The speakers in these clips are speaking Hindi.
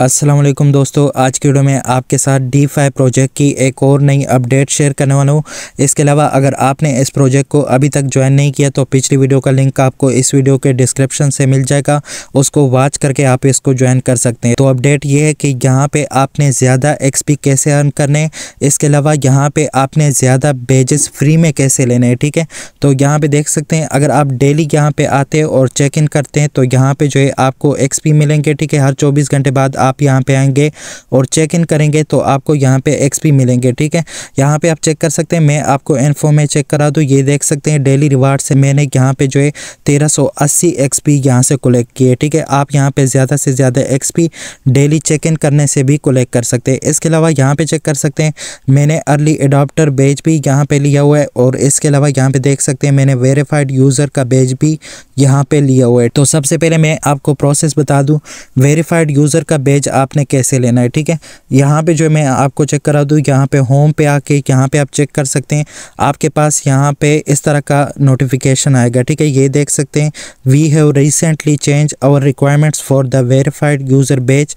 असलम दोस्तों आज की वीडियो में आपके साथ डी फाइव प्रोजेक्ट की एक और नई अपडेट शेयर करने वाला हूँ इसके अलावा अगर आपने इस प्रोजेक्ट को अभी तक ज्वाइन नहीं किया तो पिछली वीडियो का लिंक आपको इस वीडियो के डिस्क्रिप्शन से मिल जाएगा उसको वॉच करके आप इसको ज्वाइन कर सकते हैं तो अपडेट ये है कि यहाँ पर आपने ज़्यादा एक्स कैसे अर्न करने इसके अलावा यहाँ पर आपने ज़्यादा बेजेस फ्री में कैसे लेने हैं ठीक है तो यहाँ पर देख सकते हैं अगर आप डेली यहाँ पर आते और चेक इन करते हैं तो यहाँ पर जो है आपको एक्स मिलेंगे ठीक है हर चौबीस घंटे बाद आप यहाँ पे आएंगे और चेक इन करेंगे तो आपको यहाँ पे एक्सपी मिलेंगे ठीक है यहाँ पे आप चेक कर सकते हैं मैं आपको इन्फो में चेक करा दूँ ये देख सकते हैं डेली रिवार्ड से मैंने यहाँ पे जो है तेरह सौ अस्सी एक्स पी यहाँ से कलेक्ट किए ठीक है आप यहाँ पे ज़्यादा से ज़्यादा X P daily check in करने से भी कलेक्ट कर सकते हैं इसके अलावा यहाँ पर चेक कर सकते हैं मैंने अर्ली एडाप्टर बेज भी यहाँ पर लिया हुआ है और इसके अलावा यहाँ पर देख सकते हैं मैंने वेरीफाइड यूज़र का बेच भी यहाँ पर लिया हुआ है तो सबसे पहले मैं आपको प्रोसेस बता दूँ वेरीफाइड यूज़र का बेच इमेज आपने कैसे लेना है ठीक है यहाँ पे जो मैं आपको चेक करा दूँ यहाँ पे होम पे आके यहाँ पे आप चेक कर सकते हैं आपके पास यहाँ पे इस तरह का नोटिफिकेशन आएगा ठीक है ये देख सकते हैं we have recently change our requirements for the verified user badge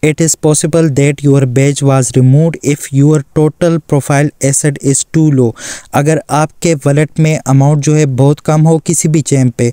it is possible that your badge was removed if your total profile asset is too low अगर आपके वॉलेट में अमाउंट जो है बहुत कम हो किसी भी चैन पे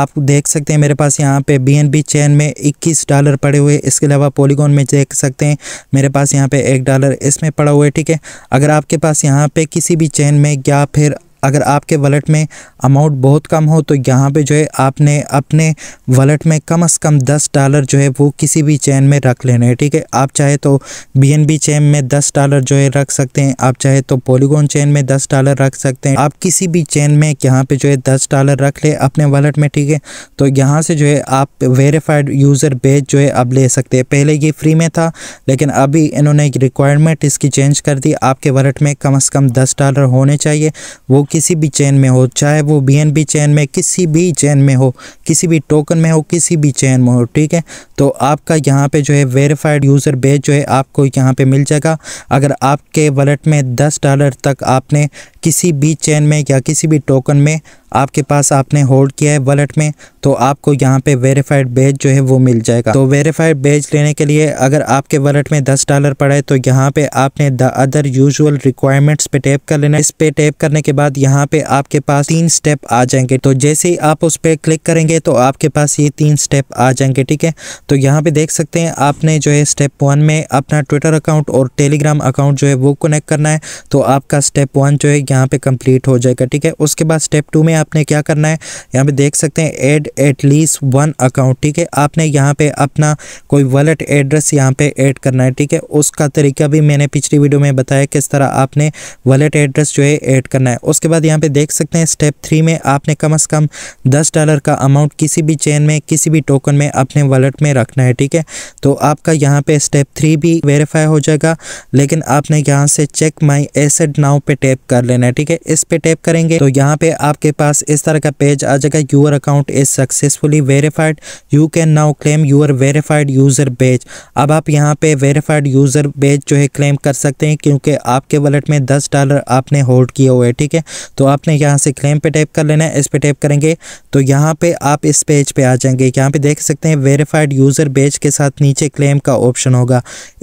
आप देख सकते हैं मेरे पास यहाँ पे बी चैन में 21 डॉलर पड़े हुए इसके अलावा पॉलीगॉन में देख सकते हैं मेरे पास यहाँ पे एक डॉलर इसमें पड़ा हुआ है ठीक है अगर आपके पास यहाँ पे किसी भी चैन में या फिर अगर आपके वॉलेट में अमाउंट बहुत कम हो तो यहाँ पे जो है आपने अपने वॉलेट में कम से कम दस डॉलर जो है वो किसी भी चैन में रख लेना है ठीक है आप चाहे तो बी चैन में दस डॉलर जो है रख सकते हैं आप चाहे तो पोलीगोन चैन में दस डॉलर रख सकते हैं आप किसी भी चैन में यहाँ पे जो है दस डॉलर रख ले अपने वॉलेट में ठीक है तो यहाँ से जो है आप वेरीफाइड यूज़र बेच जो है अब ले सकते हैं पहले ये फ्री में था लेकिन अभी इन्होंने रिक्वायरमेंट इसकी चेंज कर दी आपके वॉलेट में कम अज़ कम दस डॉलर होने चाहिए वो किसी भी चैन में हो चाहे वो बी चैन में किसी भी चैन में हो किसी भी टोकन में हो किसी भी चैन में हो ठीक है तो आपका यहाँ पे जो है वेरीफाइड यूज़र बेच जो है आपको यहाँ पे मिल जाएगा अगर आपके वॉलेट में दस डॉलर तक आपने किसी भी चेन में या किसी भी टोकन में आपके पास आपने होल्ड किया है वॉलेट में तो आपको यहाँ पे वेरीफाइड बेज जो है वो मिल जाएगा तो वेरीफाइड बेज लेने के लिए अगर आपके वॉलेट में दस डॉलर पड़ा है तो यहाँ पे आपने द अदर यूजुअल रिक्वायरमेंट्स पे टैप कर लेना इस पे टैप करने के बाद यहाँ पे आपके पास तीन स्टेप आ जाएंगे तो जैसे ही आप उस पर क्लिक करेंगे तो आपके पास ये तीन स्टेप आ जाएंगे ठीक है तो यहाँ पे देख सकते हैं आपने जो है स्टेप वन में अपना ट्विटर अकाउंट और टेलीग्राम अकाउंट जो है वो कनेक्ट करना है तो आपका स्टेप वन जो है यहाँ पे कंप्लीट हो जाएगा ठीक है उसके बाद स्टेप टू में आपने क्या करना है यहाँ पे देख सकते हैं एड लीस्ट वन अकाउंट ठीक है आपने यहाँ पे अपना कोई वॉलेट एड्रेस यहाँ पे ऐड करना है ठीक है उसका तरीका भी मैंने पिछली वीडियो में बताया किस तरह आपने वॉलेट एड्रेस जो है ऐड करना है उसके बाद यहाँ पे देख सकते हैं स्टेप थ्री में आपने कम अज़ कम दस डॉलर का अमाउंट किसी भी चेन में किसी भी टोकन में अपने वॉलेट में रखना है ठीक है तो आपका यहाँ पे स्टेप थ्री भी वेरीफाई हो जाएगा लेकिन आपने यहाँ से चेक माई एसेड नाव पे टैप कर लेना करना है ठीक है इस पे टैप करेंगे तो यहाँ पे आपके पास इस तरह का पेज आ जाएगा your account is successfully verified you can now claim your verified user badge अब आप यहाँ पे वेरीफाइड यूजर बेज जो है क्लेम कर सकते हैं क्योंकि आपके वॉलेट में दस डॉलर आपने होल्ड किए हुए हैं ठीक है तो आपने यहाँ से क्लेम पे टैप कर लेना है इस पे टैप करेंगे तो यहाँ पे आप इस पेज पे आ जाएंगे यहाँ पे देख सकते हैं वेरीफाइड यूजर बेज के साथ नीचे क्लेम का ऑप्शन होगा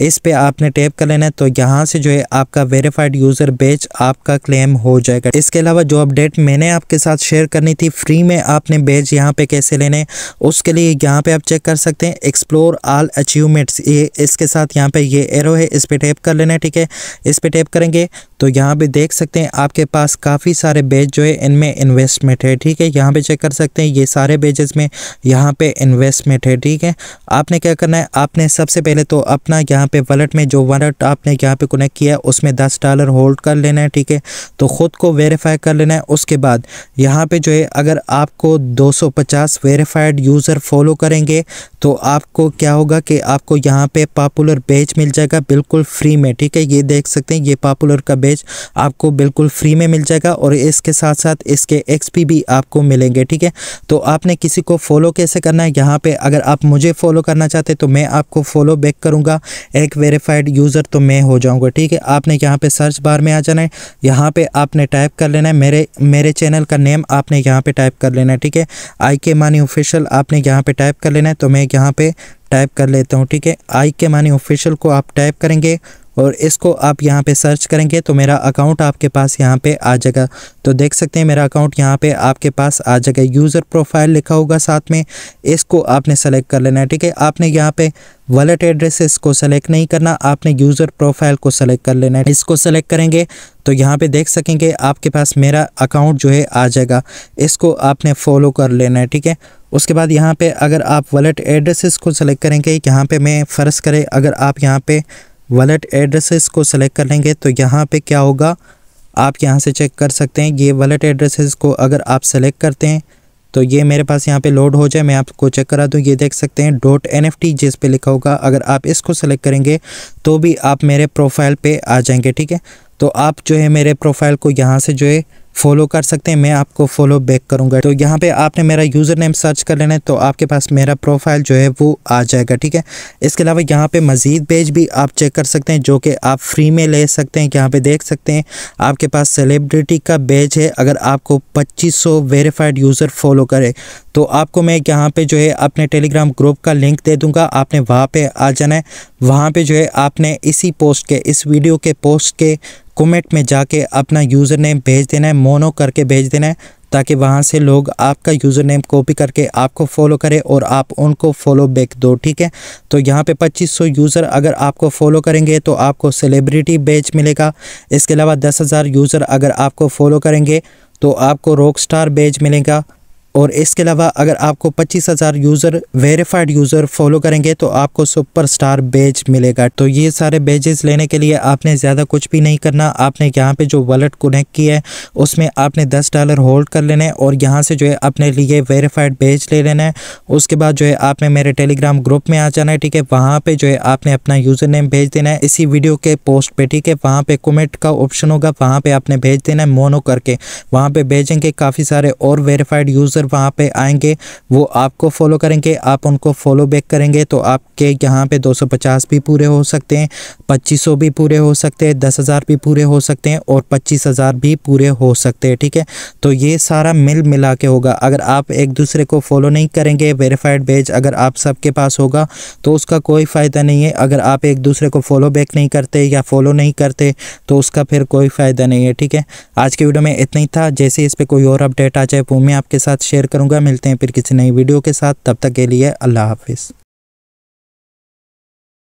इस पे आपने टैप कर लेना है तो यहाँ से जो है आपका वेरीफाइड यूजर बेज आपका क्लेम क्लेम हो जाएगा इसके अलावा जो अपडेट मैंने आपके साथ शेयर करनी थी फ्री में आपने बेज यहाँ पे कैसे लेने उसके लिए यहाँ पे आप चेक कर सकते हैं एक्सप्लोर आल अचीवमेंट्स ये इसके साथ यहाँ पे ये एरो है इस पर टैप कर लेना ठीक है इस पर टैप करेंगे तो यहाँ पे देख सकते हैं आपके पास काफ़ी सारे बेज जो है इनमें इन्वेस्टमेंट है ठीक है यहाँ पे चेक कर सकते हैं ये सारे बेजेस में यहाँ पे इन्वेस्टमेंट है ठीक है आपने क्या करना है आपने सबसे पहले तो अपना यहाँ पे वॉलेट में जो वॉलेट आपने यहाँ पे कनेक्ट किया है उसमें दस डॉलर होल्ड कर लेना है ठीक है तो ख़ुद को वेरीफाई कर लेना है उसके बाद यहाँ पर जो है अगर आपको दो वेरीफाइड यूज़र फॉलो करेंगे तो आपको क्या होगा कि आपको यहाँ पर पॉपुलर बेच मिल जाएगा बिल्कुल फ्री में ठीक है ये देख सकते हैं ये पॉपुलर का बेच पेज आपको बिल्कुल फ्री में मिल जाएगा और इसके साथ साथ इसके एक्सपी भी आपको मिलेंगे ठीक है तो आपने किसी को फॉलो कैसे करना है यहाँ पे अगर आप मुझे फॉलो करना चाहते तो मैं आपको फॉलो बैक करूँगा एक वेरीफाइड यूज़र तो मैं हो जाऊँगा ठीक है आपने यहाँ पे सर्च बार में आ जाना है यहाँ पर आपने टाइप कर लेना है मेरे मेरे चैनल का नेम आपने यहाँ पे टाइप कर लेना है ठीक है आई के मानी ऑफिशियल आपने यहाँ पे टाइप कर लेना है तो मैं यहाँ पे टाइप कर लेता हूँ ठीक है आई के मानी ऑफिशियल को आप टाइप करेंगे और इसको आप यहाँ पे सर्च करेंगे तो मेरा अकाउंट आपके पास यहाँ पे आ जाएगा तो देख सकते हैं मेरा अकाउंट यहाँ पे आपके पास आ जाएगा यूज़र प्रोफाइल लिखा होगा साथ में इसको आपने सेलेक्ट कर लेना है ठीक है आपने यहाँ पे वॉलेट एड्रेसेस को सेलेक्ट नहीं करना आपने यूज़र प्रोफाइल को सेलेक्ट कर लेना है इसको सेलेक्ट करेंगे तो यहाँ पे देख सकेंगे आपके पास मेरा अकाउंट जो है आ जाएगा इसको आपने फॉलो कर लेना है ठीक है उसके बाद यहाँ पे अगर आप वॉलेट एड्रेसेस को सेलेक्ट करेंगे यहाँ पे मैं फ़र्ज़ करें अगर आप यहाँ पे वॉलेट एड्रेसेस को सेलेक्ट कर लेंगे तो यहाँ पे क्या होगा आप यहाँ से चेक कर सकते हैं ये वॉलेट एड्रेसेस को अगर आप सेलेक्ट करते हैं तो ये मेरे पास यहाँ पे लोड हो जाए मैं आपको चेक करा दूँ ये देख सकते हैं डॉट एन एफ टी जिस पर लिखा होगा अगर आप इसको सेलेक्ट करेंगे तो भी आप मेरे प्रोफाइल पर आ जाएंगे ठीक है तो आप जो है मेरे प्रोफाइल को यहाँ से जो है फॉलो कर सकते हैं मैं आपको फॉलो बैक करूँगा तो यहाँ पे आपने मेरा यूज़र नेम सर्च कर लेना है तो आपके पास मेरा प्रोफाइल जो है वो आ जाएगा ठीक है इसके अलावा यहाँ पे मज़ीद पेज भी आप चेक कर सकते हैं जो कि आप फ्री में ले सकते हैं यहाँ पे देख सकते हैं आपके पास सेलिब्रिटी का बेज है अगर आपको पच्चीस वेरीफाइड यूज़र फॉलो करे तो आपको मैं यहाँ पे जो है अपने टेलीग्राम ग्रुप का लिंक दे दूँगा आपने वहाँ पर आ जाना है वहाँ पर जो है आपने इसी पोस्ट के इस वीडियो के पोस्ट के कमेंट में जाके अपना यूज़र नेम भेज देना है मोनो करके भेज देना है ताकि वहाँ से लोग आपका यूज़र नेम कॉपी करके आपको फॉलो करें और आप उनको फॉलो बैक दो ठीक है तो यहाँ पे 2500 यूज़र अगर आपको फॉलो करेंगे तो आपको सेलिब्रिटी बैच मिलेगा इसके अलावा 10,000 यूज़र अगर आपको फॉलो करेंगे तो आपको रॉक स्टार बैच मिलेगा और इसके अलावा अगर आपको पच्चीस हज़ार यूज़र वेरीफाइड यूज़र फॉलो करेंगे तो आपको सुपर स्टार बेज मिलेगा तो ये सारे बेजेस लेने के लिए आपने ज़्यादा कुछ भी नहीं करना आपने यहाँ पे जो वॉलेट कनेक्ट किया है उसमें आपने दस डॉलर होल्ड कर लेने और यहाँ से जो है अपने लिए वेरीफाइड बेज ले लेना है उसके बाद जो है आपने मेरे टेलीग्राम ग्रुप में आ जाना है ठीक है वहाँ पर जो है आपने अपना यूज़र नेम भेज देना है इसी वीडियो के पोस्ट पर ठीक है वहाँ पर कमेंट का ऑप्शन होगा वहाँ पर आपने भेज देना है मोनो करके वहाँ पर भेजेंगे काफ़ी सारे और वेरीफाइड यूज़र यूज़र वहाँ पे आएंगे वो आपको फॉलो करेंगे आप उनको फॉलो बैक करेंगे तो आपके यहाँ पे 250 भी पूरे हो सकते हैं 2500 भी पूरे हो सकते हैं दस हज़ार भी पूरे हो सकते हैं और 25000 हज़ार भी पूरे हो सकते हैं ठीक है तो ये सारा मिल मिला के होगा अगर आप एक दूसरे को फॉलो नहीं करेंगे वेरीफाइड पेज अगर आप सबके पास होगा तो उसका कोई फ़ायदा नहीं है अगर आप एक दूसरे को फॉलो बैक नहीं करते या फॉलो नहीं करते तो उसका फिर कोई फ़ायदा नहीं है ठीक है आज के वीडियो में इतना ही था जैसे इस पर कोई और अपडेट आ जाए वो मैं आपके साथ शेयर करूँगा मिलते हैं फिर किसी नई वीडियो के साथ तब तक के लिए अल्लाह हाफिज़